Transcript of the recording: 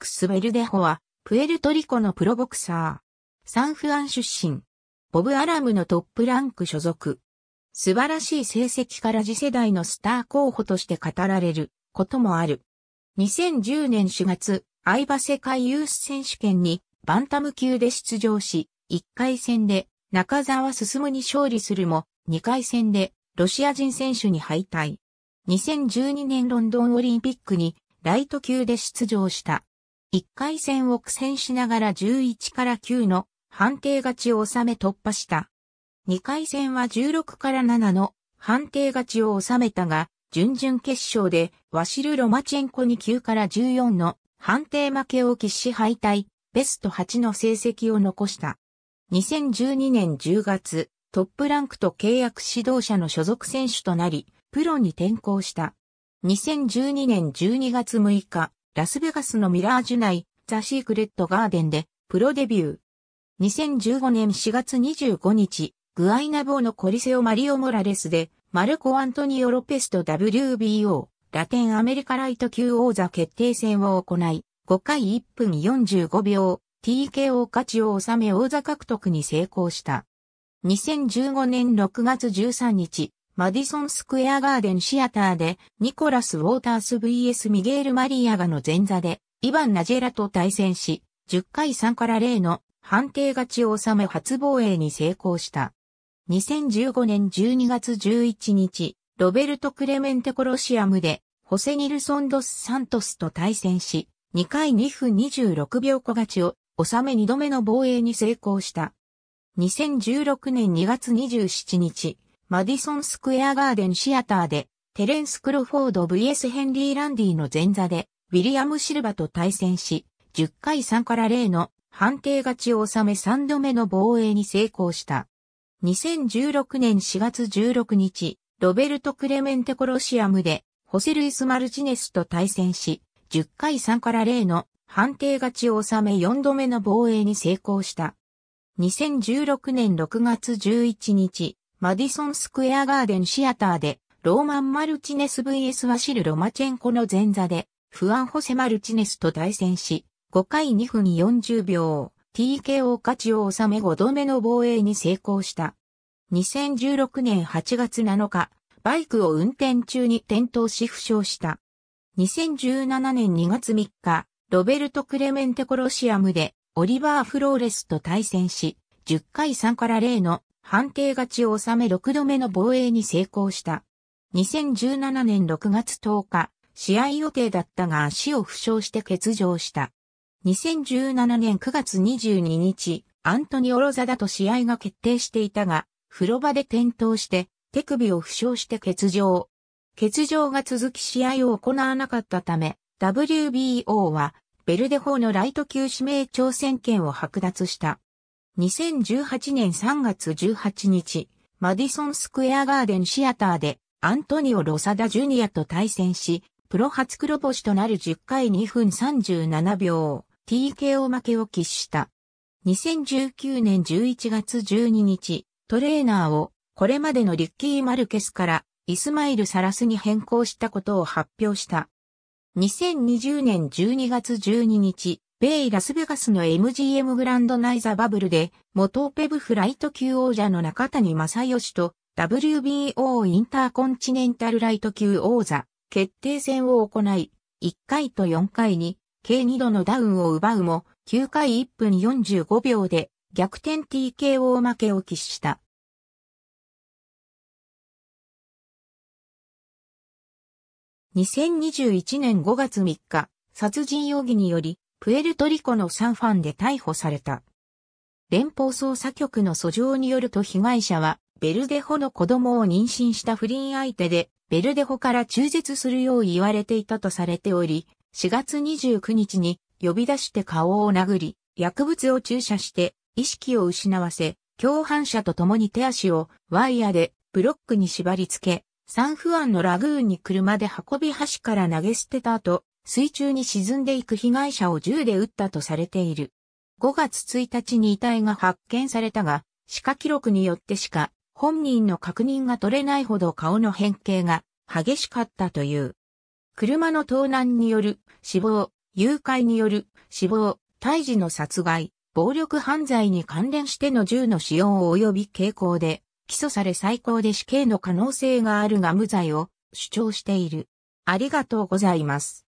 クス・ベルデホは、プエルトリコのプロボクサー。サンフアン出身。ボブ・アラムのトップランク所属。素晴らしい成績から次世代のスター候補として語られることもある。2010年4月、相場世界ユース選手権にバンタム級で出場し、1回戦で中沢進に勝利するも、2回戦でロシア人選手に敗退。2012年ロンドンオリンピックにライト級で出場した。1回戦を苦戦しながら11から9の判定勝ちを収め突破した。2回戦は16から7の判定勝ちを収めたが、準々決勝でワシル・ロマチェンコに9から14の判定負けを喫し敗退、ベスト8の成績を残した。2012年10月、トップランクと契約指導者の所属選手となり、プロに転向した。2012年12月6日、ラスベガスのミラージュ内、ザ・シークレット・ガーデンで、プロデビュー。2015年4月25日、グアイナボーのコリセオ・マリオ・モラレスで、マルコ・アントニオ・ロペスと WBO、ラテンアメリカライト級王座決定戦を行い、5回1分45秒、TKO 勝ちを収め王座獲得に成功した。2015年6月13日、マディソンスクエアガーデンシアターで、ニコラス・ウォータース VS ミゲール・マリアガの前座で、イヴァン・ナジェラと対戦し、10回3から0の判定勝ちを収め初防衛に成功した。2015年12月11日、ロベルト・クレメンテ・コロシアムで、ホセ・ニルソン・ドス・サントスと対戦し、2回2分26秒小勝ちを収め2度目の防衛に成功した。2016年2月27日、マディソンスクエアガーデンシアターで、テレンス・クロフォード VS ヘンリー・ランディの前座で、ウィリアム・シルバと対戦し、10回3から0の判定勝ちを収め3度目の防衛に成功した。2016年4月16日、ロベルト・クレメンテ・コロシアムで、ホセルイス・マルチネスと対戦し、10回3から0の判定勝ちを収め4度目の防衛に成功した。2016年6月11日、マディソンスクエアガーデンシアターで、ローマン・マルチネス VS ワシル・ロマチェンコの前座で、フアン・ホセ・マルチネスと対戦し、5回2分40秒、TKO 勝ちを収め5度目の防衛に成功した。2016年8月7日、バイクを運転中に転倒し負傷した。2017年2月3日、ロベルト・クレメンテ・コロシアムで、オリバー・フローレスと対戦し、10回3から0の判定勝ちを収め6度目の防衛に成功した。2017年6月10日、試合予定だったが足を負傷して欠場した。2017年9月22日、アントニオ・ロザだと試合が決定していたが、風呂場で転倒して手首を負傷して欠場。欠場が続き試合を行わなかったため、WBO はベルデ法のライト級指名挑戦権を剥奪した。2018年3月18日、マディソンスクエアガーデンシアターでアントニオ・ロサダ・ジュニアと対戦し、プロ初黒星となる10回2分37秒、TKO 負けを喫した。2019年11月12日、トレーナーをこれまでのリッキー・マルケスからイスマイル・サラスに変更したことを発表した。2020年12月12日、米ラスベガスの MGM グランドナイザバブルで、元ペブフライト級王者の中谷正義と WBO インターコンチネンタルライト級王座決定戦を行い、1回と4回に計2度のダウンを奪うも、9回1分45秒で逆転 TKO 負けを喫した。2021年5月3日、殺人容疑により、プエルトリコのサンファンで逮捕された。連邦捜査局の訴状によると被害者は、ベルデホの子供を妊娠した不倫相手で、ベルデホから中絶するよう言われていたとされており、4月29日に呼び出して顔を殴り、薬物を注射して意識を失わせ、共犯者と共に手足をワイヤでブロックに縛り付け、サンフアンのラグーンに車で運び橋から投げ捨てた後、水中に沈んでいく被害者を銃で撃ったとされている。5月1日に遺体が発見されたが、歯科記録によってしか本人の確認が取れないほど顔の変形が激しかったという。車の盗難による死亡、誘拐による死亡、胎児の殺害、暴力犯罪に関連しての銃の使用及び傾向で起訴され最高で死刑の可能性があるが無罪を主張している。ありがとうございます。